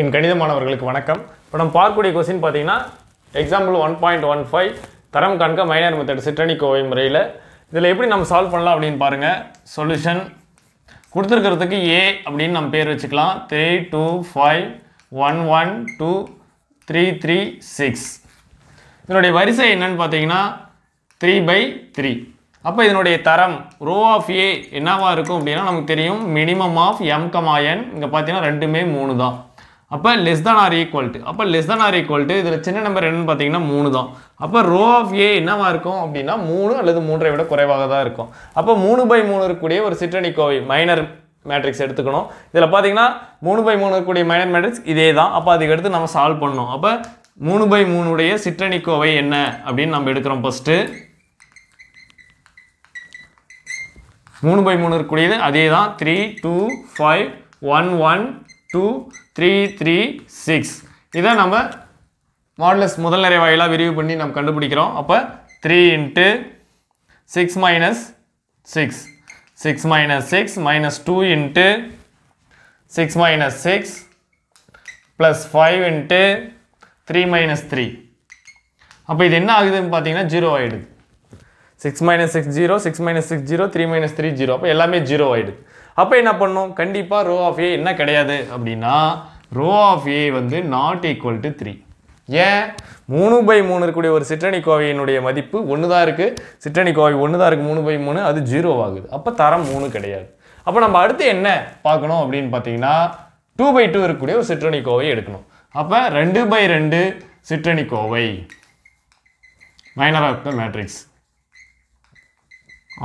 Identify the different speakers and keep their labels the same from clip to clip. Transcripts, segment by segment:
Speaker 1: என் கணித மாணவர்களுக்கு வணக்கம் இப்போ நம்ம பார்க்கக்கூடிய கொஸ்டின் பார்த்தீங்கன்னா example one point one five தரம் கண்க மைனர் மெத்தட் சிற்றணி கோவை முறையில் இதில் எப்படி நம்ம சால்வ் பண்ணலாம் அப்படின்னு பாருங்கள் சொல்யூஷன் கொடுத்துருக்கிறதுக்கு ஏ அப்படின்னு நம்ம பேர் வச்சுக்கலாம் three two five one one two three three six இதனுடைய வரிசை என்னன்னு பார்த்தீங்கன்னா த்ரீ பை த்ரீ அப்போ இதனுடைய தரம் ரோ ஆஃப் ஏ என்னவாக இருக்கும் அப்படின்னா நமக்கு தெரியும் மினிமம் ஆஃப் எம் கமாயன் இங்கே பார்த்தீங்கன்னா ரெண்டுமே மூணு தான் அப்போ லெஸ் தான் ஆர் ஈக்குவல்ட்டு அப்போ லெஸ் தான் ஆர் ஈக்குவல்ட்டு இதில் சின்ன நம்பர் என்னன்னு பார்த்தீங்கன்னா மூணு தான் அப்போ ரோ ஆஃப் ஏ என்னவாக இருக்கும் அப்படின்னா மூணு அல்லது மூன்றை விட குறைவாக தான் இருக்கும் அப்போ மூணு பை மூணு இருக்கக்கூடிய ஒரு சிற்றணி கோவை மைனர் மேட்ரிக்ஸ் எடுத்துக்கணும் இதில் பார்த்தீங்கன்னா மூணு பை மூணு இருக்கக்கூடிய மைனர் மேட்ரிக்ஸ் இதே தான் அப்போ அதுக்கு எடுத்து நம்ம சால்வ் பண்ணணும் அப்போ மூணு பை மூணுடைய சிற்றணி கோவை என்ன அப்படின்னு நம்ம எடுக்கிறோம் ஃபஸ்ட்டு மூணு பை மூணு இருக்கக்கூடியது அதே தான் three two five one one two three three six இதை நம்ம மாடலஸ் முதல் நிறைய வாயிலாக விரிவு பண்ணி நம்ம கண்டுபிடிக்கிறோம் அப்போ three into six minus six six minus six minus two into six minus six plus five into three minus three அப்போ இது என்ன ஆகுதுன்னு பார்த்தீங்கன்னா ஜீரோ ஆகிடுது six minus six zero six minus six zero three minus three zero அப்போ எல்லாமே zero ஆகிடுது அப்போ என்ன பண்ணும் கண்டிப்பாக ரோ ஆஃப் ஏ என்ன கிடையாது அப்படின்னா ரோ ஆஃப் ஏ வந்து நாட் ஈக்குவல் டு த்ரீ ஏன் மூணு பை மூணு இருக்கக்கூடிய ஒரு சிற்றணி கோவையினுடைய மதிப்பு ஒன்று தான் இருக்குது சிற்றணி கோவை ஒன்று தான் இருக்குது மூணு பை மூணு அது ஜீரோ ஆகுது அப்போ தரம் மூணு கிடையாது அப்போ நம்ம அடுத்து என்ன பார்க்கணும் அப்படின்னு பார்த்தீங்கன்னா டூ பை டூ இருக்கக்கூடிய ஒரு சிற்றணி கோவை எடுக்கணும் அப்போ ரெண்டு பை ரெண்டு சிற்றணி கோவை minor of the matrix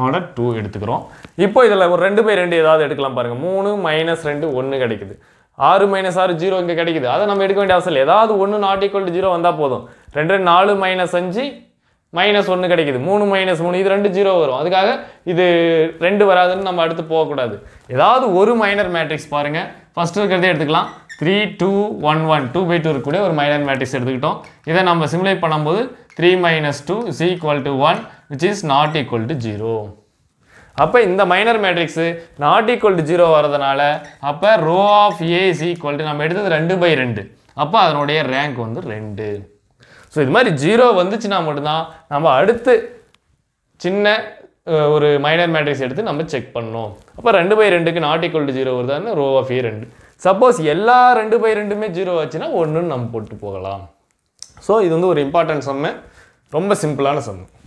Speaker 1: order two எடுத்துக்கிறோம் இப்போ இதில் ஒரு ரெண்டு பை ரெண்டு ஏதாவது எடுக்கலாம் பாருங்கள் மூணு மைனஸ் ரெண்டு ஒன்று கிடைக்குது ஆறு மைனஸ் ஆறு ஜீரோ இங்கே கிடைக்குது அதை நம்ம எடுக்க வேண்டிய அவசியம் இல்லை ஏதாவது ஒன்று நாட் ஈக்குவல் டு ஜீரோ வந்தால் போதும் ரெண்டு நாலு மைனஸ் அஞ்சு மைனஸ் ஒன்று கிடைக்குது மூணு மைனஸ் மூணு இது ரெண்டு ஜீரோ வரும் அதுக்காக இது ரெண்டு வராதுன்னு நம்ம அடுத்து போகக்கூடாது ஏதாவது ஒரு மைனர் மேட்ரிக்ஸ் பாருங்கள் ஃபஸ்ட்டு இருக்கிறதே எடுத்துக்கலாம் three two one one two by two இருக்கக்கூடிய ஒரு மைனர் மேட்ரிக்ஸ் எடுத்துக்கிட்டோம் இதை நம்ம சிமுலேட் பண்ணும்போது 3 minus 2 is equal to 1 which is not equal to 0. அப்போ இந்த minor matrix not equal to zero வரதுனால அப்போ row of A is equal to நம்ம எடுத்தது ரெண்டு பை ரெண்டு அப்போ அதனுடைய ரேங்க் வந்து ரெண்டு ஸோ இது மாதிரி ஜீரோ நாம் மட்டும்தான் நம்ம அடுத்து சின்ன ஒரு மைனர் மேட்ரிக்ஸ் எடுத்து நம்ம செக் பண்ணோம் அப்போ ரெண்டு பை ரெண்டுக்கு not equal to ஜீரோ வருதான் ரோ ஆஃப் A ரெண்டு சப்போஸ் எல்லா ரெண்டு பை ரெண்டுமே ஜீரோ ஆச்சுன்னா ஒன்றுன்னு நம்ம போட்டு போகலாம் ஸோ இது வந்து ஒரு இம்பார்ட்டன்ட் சம்மு ரொம்ப சிம்பிளான சம்மு